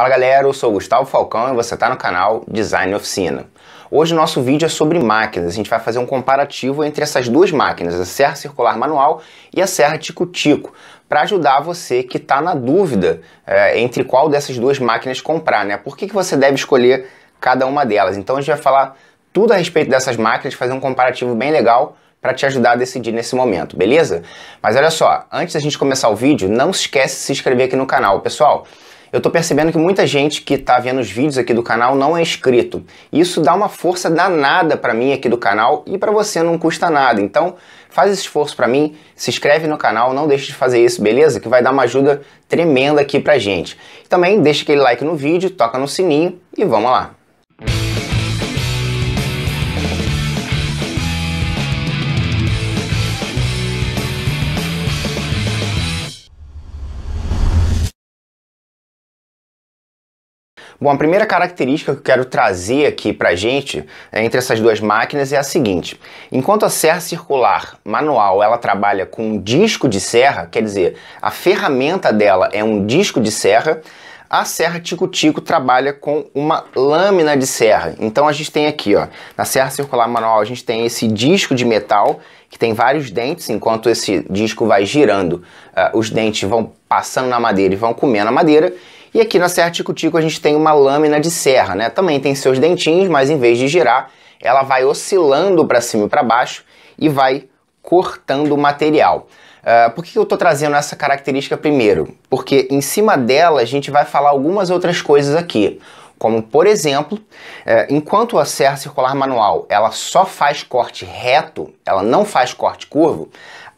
Fala galera, eu sou Gustavo Falcão e você está no canal Design Oficina. Hoje o nosso vídeo é sobre máquinas, a gente vai fazer um comparativo entre essas duas máquinas, a serra circular manual e a serra tico-tico, para ajudar você que está na dúvida é, entre qual dessas duas máquinas comprar, né? Por que, que você deve escolher cada uma delas? Então a gente vai falar tudo a respeito dessas máquinas, fazer um comparativo bem legal para te ajudar a decidir nesse momento, beleza? Mas olha só, antes da gente começar o vídeo, não se esquece de se inscrever aqui no canal, pessoal. Eu tô percebendo que muita gente que tá vendo os vídeos aqui do canal não é inscrito. Isso dá uma força danada para mim aqui do canal e para você não custa nada. Então, faz esse esforço para mim, se inscreve no canal, não deixe de fazer isso, beleza? Que vai dar uma ajuda tremenda aqui pra gente. Também deixa aquele like no vídeo, toca no sininho e vamos lá. Bom, a primeira característica que eu quero trazer aqui para gente é, entre essas duas máquinas é a seguinte: enquanto a serra circular manual ela trabalha com um disco de serra, quer dizer, a ferramenta dela é um disco de serra, a serra tico-tico trabalha com uma lâmina de serra. Então a gente tem aqui, ó, na serra circular manual a gente tem esse disco de metal que tem vários dentes, enquanto esse disco vai girando, uh, os dentes vão passando na madeira e vão comendo a madeira. E aqui na Serra tico a gente tem uma lâmina de serra, né? Também tem seus dentinhos, mas em vez de girar, ela vai oscilando para cima e para baixo e vai cortando o material. Uh, por que eu estou trazendo essa característica primeiro? Porque em cima dela a gente vai falar algumas outras coisas aqui. Como, por exemplo, uh, enquanto a serra circular manual ela só faz corte reto, ela não faz corte curvo,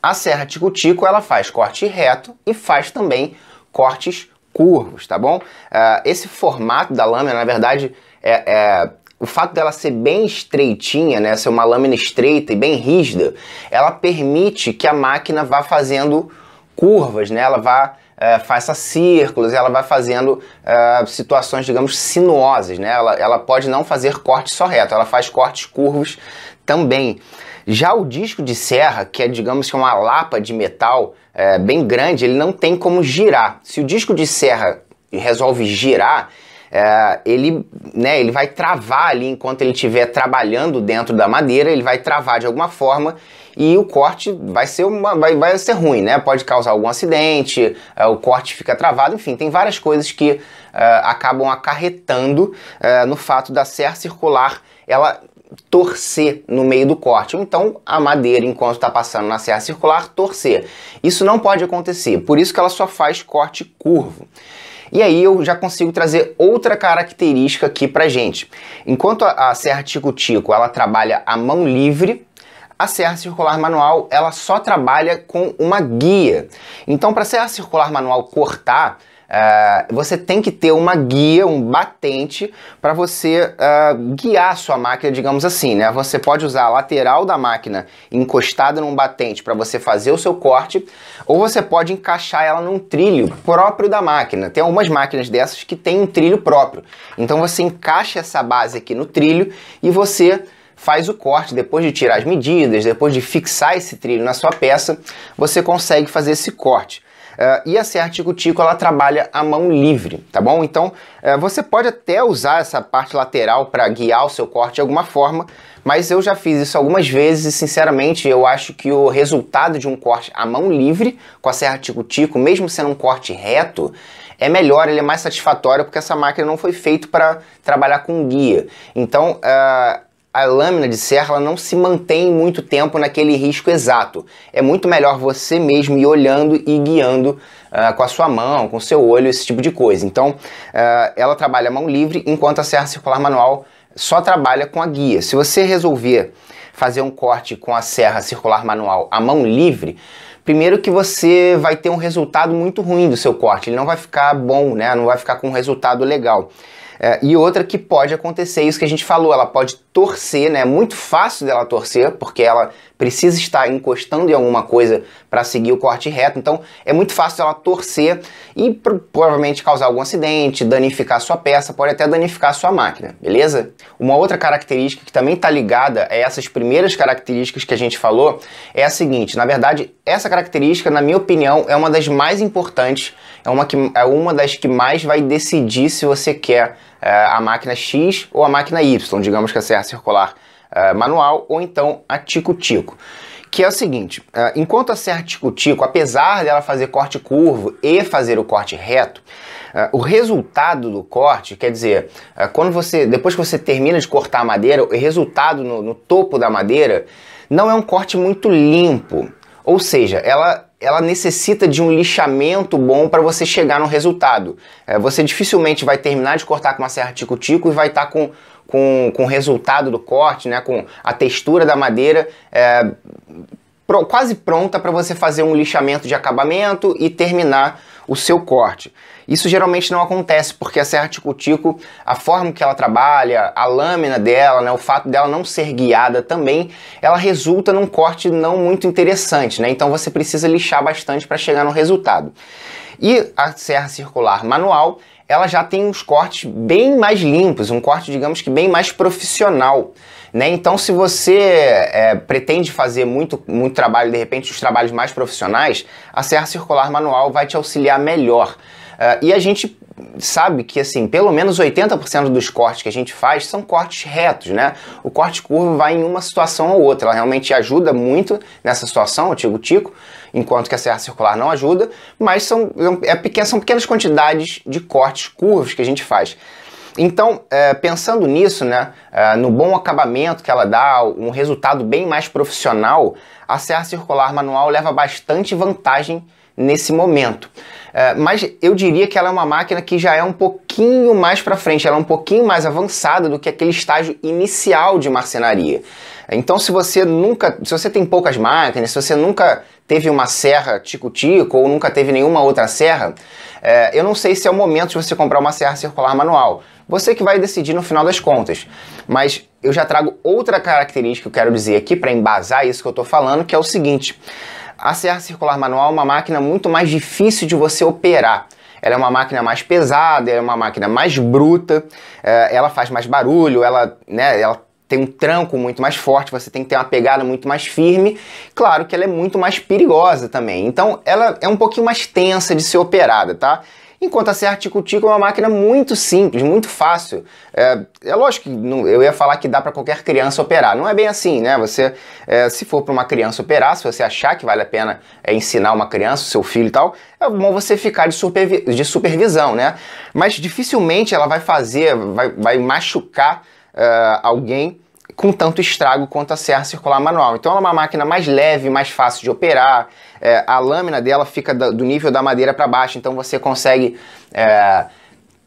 a serra tico-tico ela faz corte reto e faz também cortes curvos, tá bom? Ah, esse formato da lâmina, na verdade, é, é o fato dela ser bem estreitinha, né, ser uma lâmina estreita e bem rígida, ela permite que a máquina vá fazendo curvas, né, ela vá é, faça círculos, ela vai fazendo é, situações, digamos, sinuosas, né? Ela, ela pode não fazer corte só reto, ela faz cortes curvos também. Já o disco de serra, que é digamos que uma lapa de metal é, bem grande, ele não tem como girar. Se o disco de serra resolve girar, é, ele, né, ele vai travar ali enquanto ele estiver trabalhando dentro da madeira, ele vai travar de alguma forma e o corte vai ser, uma, vai, vai ser ruim, né? Pode causar algum acidente, é, o corte fica travado, enfim, tem várias coisas que é, acabam acarretando é, no fato da serra circular ela torcer no meio do corte. Ou então a madeira, enquanto está passando na serra circular, torcer. Isso não pode acontecer, por isso que ela só faz corte curvo. E aí eu já consigo trazer outra característica aqui para gente. Enquanto a, a serra tico-tico ela trabalha a mão livre, a serra circular manual ela só trabalha com uma guia. Então para a serra circular manual cortar, Uh, você tem que ter uma guia, um batente para você uh, guiar a sua máquina, digamos assim, né? Você pode usar a lateral da máquina encostada num batente para você fazer o seu corte, ou você pode encaixar ela num trilho próprio da máquina. Tem algumas máquinas dessas que tem um trilho próprio. Então você encaixa essa base aqui no trilho e você faz o corte, depois de tirar as medidas, depois de fixar esse trilho na sua peça, você consegue fazer esse corte. Uh, e a serra tico-tico ela trabalha a mão livre, tá bom? Então uh, você pode até usar essa parte lateral para guiar o seu corte de alguma forma, mas eu já fiz isso algumas vezes e sinceramente eu acho que o resultado de um corte a mão livre com a serra tico-tico, mesmo sendo um corte reto, é melhor, ele é mais satisfatório porque essa máquina não foi feita para trabalhar com guia. Então uh, a lâmina de serra não se mantém muito tempo naquele risco exato. É muito melhor você mesmo ir olhando e guiando uh, com a sua mão, com o seu olho, esse tipo de coisa. Então, uh, ela trabalha mão livre, enquanto a serra circular manual só trabalha com a guia. Se você resolver fazer um corte com a serra circular manual à mão livre, primeiro que você vai ter um resultado muito ruim do seu corte, ele não vai ficar bom, né? não vai ficar com um resultado legal. É, e outra que pode acontecer, isso que a gente falou, ela pode torcer, né? É muito fácil dela torcer, porque ela precisa estar encostando em alguma coisa para seguir o corte reto. Então é muito fácil dela torcer e provavelmente causar algum acidente, danificar sua peça, pode até danificar sua máquina, beleza? Uma outra característica que também está ligada a essas primeiras características que a gente falou é a seguinte: na verdade, essa característica, na minha opinião, é uma das mais importantes, é uma, que, é uma das que mais vai decidir se você quer a máquina X ou a máquina Y, digamos que a serra circular eh, manual ou então a tico-tico. Que é o seguinte, eh, enquanto a serra tico-tico, apesar dela fazer corte curvo e fazer o corte reto, eh, o resultado do corte, quer dizer, quando você, depois que você termina de cortar a madeira, o resultado no, no topo da madeira não é um corte muito limpo. Ou seja, ela ela necessita de um lixamento bom para você chegar no resultado. É, você dificilmente vai terminar de cortar com uma serra tico-tico e vai estar tá com, com, com o resultado do corte, né, com a textura da madeira é, pro, quase pronta para você fazer um lixamento de acabamento e terminar o seu corte. Isso geralmente não acontece porque a serra tico-tico, a forma que ela trabalha, a lâmina dela, né, o fato dela não ser guiada também, ela resulta num corte não muito interessante, né? Então você precisa lixar bastante para chegar no resultado. E a serra circular manual, ela já tem uns cortes bem mais limpos, um corte, digamos que bem mais profissional. Né? Então, se você é, pretende fazer muito, muito trabalho, de repente os trabalhos mais profissionais, a serra circular manual vai te auxiliar melhor. Uh, e a gente sabe que assim, pelo menos 80% dos cortes que a gente faz são cortes retos, né? O corte curvo vai em uma situação ou outra, ela realmente ajuda muito nessa situação, o tico-tico, enquanto que a serra circular não ajuda, mas são, é, são pequenas quantidades de cortes curvos que a gente faz. Então, é, pensando nisso, né, é, no bom acabamento que ela dá, um resultado bem mais profissional, a serra circular manual leva bastante vantagem nesse momento. É, mas eu diria que ela é uma máquina que já é um pouquinho mais para frente, ela é um pouquinho mais avançada do que aquele estágio inicial de marcenaria. Então, se você nunca, se você tem poucas máquinas, se você nunca teve uma serra tico-tico ou nunca teve nenhuma outra serra, é, eu não sei se é o momento de você comprar uma serra circular manual. Você que vai decidir no final das contas. Mas eu já trago outra característica que eu quero dizer aqui para embasar isso que eu estou falando, que é o seguinte: a serra circular manual é uma máquina muito mais difícil de você operar. Ela é uma máquina mais pesada, ela é uma máquina mais bruta, eh, ela faz mais barulho, ela, né, ela tem um tranco muito mais forte, você tem que ter uma pegada muito mais firme. Claro que ela é muito mais perigosa também. Então, ela é um pouquinho mais tensa de ser operada, tá? Enquanto a Serra tico é uma máquina muito simples, muito fácil. É, é lógico que eu ia falar que dá para qualquer criança operar. Não é bem assim, né? Você, é, se for para uma criança operar, se você achar que vale a pena é, ensinar uma criança, seu filho e tal, é bom você ficar de, supervi de supervisão, né? Mas dificilmente ela vai fazer, vai, vai machucar é, alguém com tanto estrago quanto a serra circular manual. Então ela é uma máquina mais leve, mais fácil de operar. É, a lâmina dela fica do nível da madeira para baixo, então você consegue é,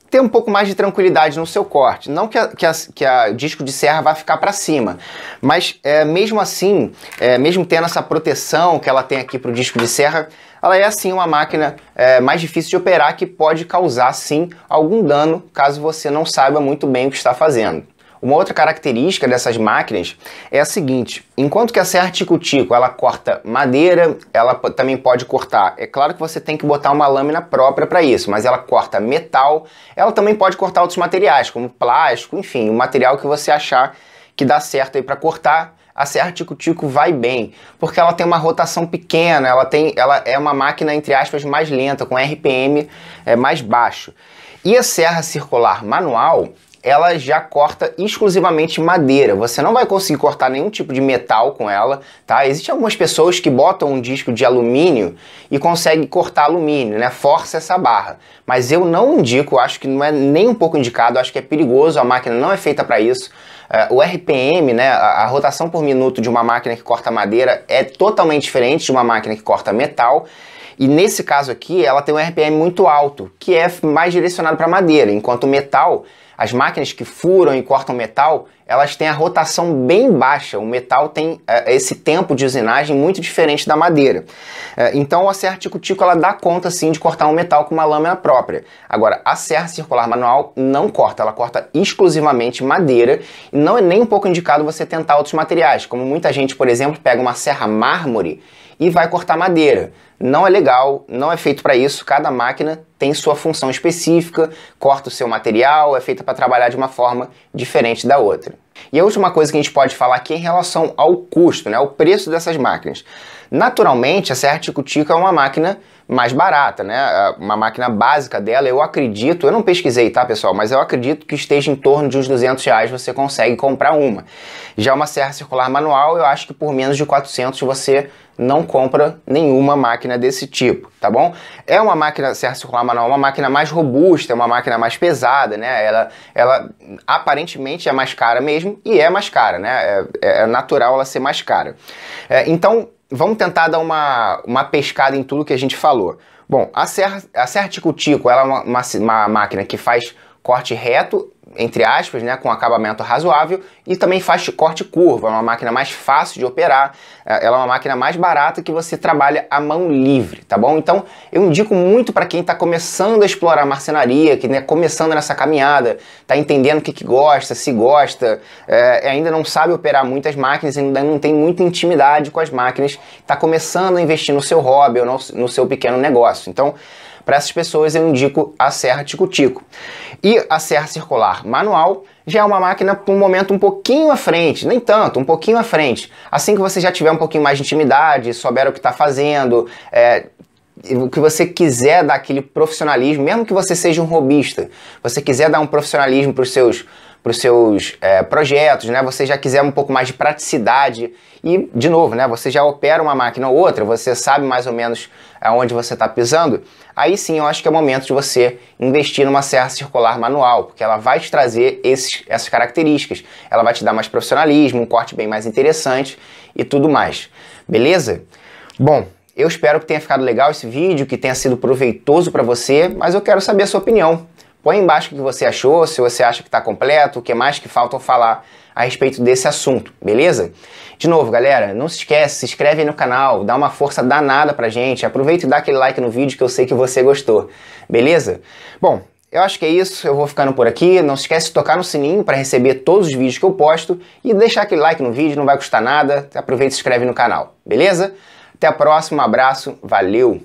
ter um pouco mais de tranquilidade no seu corte. Não que a, que a, que a disco de serra vá ficar para cima, mas é, mesmo assim, é, mesmo tendo essa proteção que ela tem aqui para o disco de serra, ela é assim uma máquina é, mais difícil de operar que pode causar sim algum dano caso você não saiba muito bem o que está fazendo. Uma outra característica dessas máquinas é a seguinte, enquanto que a serra tico ela corta madeira, ela também pode cortar, é claro que você tem que botar uma lâmina própria para isso, mas ela corta metal, ela também pode cortar outros materiais, como plástico, enfim, o material que você achar que dá certo aí para cortar, a serra tico-tico vai bem, porque ela tem uma rotação pequena, ela, tem, ela é uma máquina, entre aspas, mais lenta, com RPM é, mais baixo. E a serra circular manual, ela já corta exclusivamente madeira. Você não vai conseguir cortar nenhum tipo de metal com ela, tá? Existem algumas pessoas que botam um disco de alumínio e conseguem cortar alumínio, né? Força essa barra. Mas eu não indico, acho que não é nem um pouco indicado, acho que é perigoso, a máquina não é feita para isso. É, o RPM, né, a, rotação por minuto de uma máquina que corta madeira é totalmente diferente de uma máquina que corta metal. E nesse caso aqui, ela tem um RPM muito alto, que é mais direcionado para madeira, enquanto o metal as máquinas que furam e cortam metal, elas têm a rotação bem baixa. O metal tem eh, esse tempo de usinagem muito diferente da madeira. É, então a serra tico-tico ela dá conta sim de cortar um metal com uma lâmina própria. Agora, a serra circular manual não corta, ela corta exclusivamente madeira e não é nem um pouco indicado você tentar outros materiais, como muita gente, por exemplo, pega uma serra mármore e vai cortar madeira. Não é legal, não é feito para isso, cada máquina tem sua função específica, corta o seu material, é feita para trabalhar de uma forma diferente da outra. E a última coisa que a gente pode falar aqui é em relação ao custo, né, ao preço dessas máquinas. Naturalmente, a crt é uma máquina mais barata, né? É uma máquina básica dela, eu acredito, eu não pesquisei, tá, pessoal? Mas eu acredito que esteja em torno de uns 200 reais você consegue comprar uma. Já uma serra circular manual, eu acho que por menos de 400 você não compra nenhuma máquina desse tipo, tá bom? É uma máquina serra circular manual, uma máquina mais robusta, é uma máquina mais pesada, né? Ela, ela aparentemente é mais cara mesmo, e é mais cara, né? É, é, é natural ela ser mais cara. É, então, vamos tentar dar uma, uma pescada em tudo que a gente falou. Bom, a Serra, a Serra Tico-Tico ela é uma, uma, uma máquina que faz corte reto, entre aspas, né, com acabamento razoável, e também faz corte curva, é uma máquina mais fácil de operar, é, ela é uma máquina mais barata que você trabalha à mão livre, tá bom? Então eu indico muito para quem está começando a explorar a marcenaria, que né, começando nessa caminhada, está entendendo o que, que gosta, se gosta, é, ainda não sabe operar muitas máquinas, ainda não tem muita intimidade com as máquinas, está começando a investir no seu hobby ou no, no seu pequeno negócio. Então para essas pessoas eu indico a serra tico-tico. E a serra circular manual já é uma máquina para um momento um pouquinho à frente, nem tanto, um pouquinho à frente. Assim que você já tiver um pouquinho mais de intimidade, souber o que está fazendo, é, o que você quiser dar aquele profissionalismo, mesmo que você seja um robista, você quiser dar um profissionalismo para os seus para os seus é, projetos, né? Você já quiser um pouco mais de praticidade e, de novo, né? Você já opera uma máquina ou outra, você sabe mais ou menos aonde é, você está pisando. Aí sim, eu acho que é o momento de você investir numa serra circular manual, porque ela vai te trazer esses, essas características. Ela vai te dar mais profissionalismo, um corte bem mais interessante e tudo mais. Beleza? Bom, eu espero que tenha ficado legal esse vídeo, que tenha sido proveitoso para você, mas eu quero saber a sua opinião. Põe embaixo o que você achou, se você acha que está completo, o que mais que falta falar a respeito desse assunto, beleza? De novo, galera, não se esquece, se inscreve aí no canal, dá uma força danada pra gente, aproveita e dá aquele like no vídeo que eu sei que você gostou, beleza? Bom, eu acho que é isso, eu vou ficando por aqui. Não se esquece de tocar no sininho para receber todos os vídeos que eu posto e deixar aquele like no vídeo, não vai custar nada. Aproveita e se inscreve no canal, beleza? Até a próxima, um abraço, valeu!